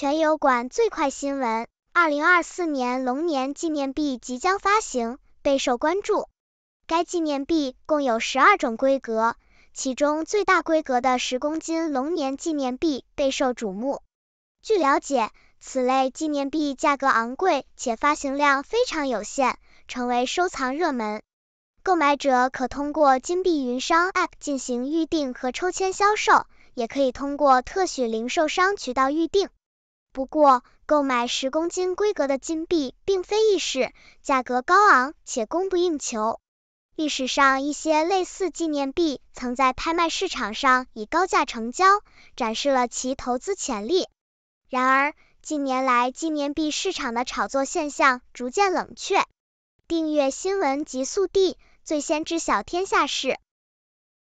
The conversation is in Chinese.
全友馆最快新闻：二零二四年龙年纪念币即将发行，备受关注。该纪念币共有十二种规格，其中最大规格的十公斤龙年纪念币备受瞩目。据了解，此类纪念币价格昂贵且发行量非常有限，成为收藏热门。购买者可通过金币云商 App 进行预定和抽签销售，也可以通过特许零售商渠道预定。不过，购买十公斤规格的金币并非易事，价格高昂且供不应求。历史上，一些类似纪念币曾在拍卖市场上以高价成交，展示了其投资潜力。然而，近年来纪念币市场的炒作现象逐渐冷却。订阅新闻极速递，最先知晓天下事。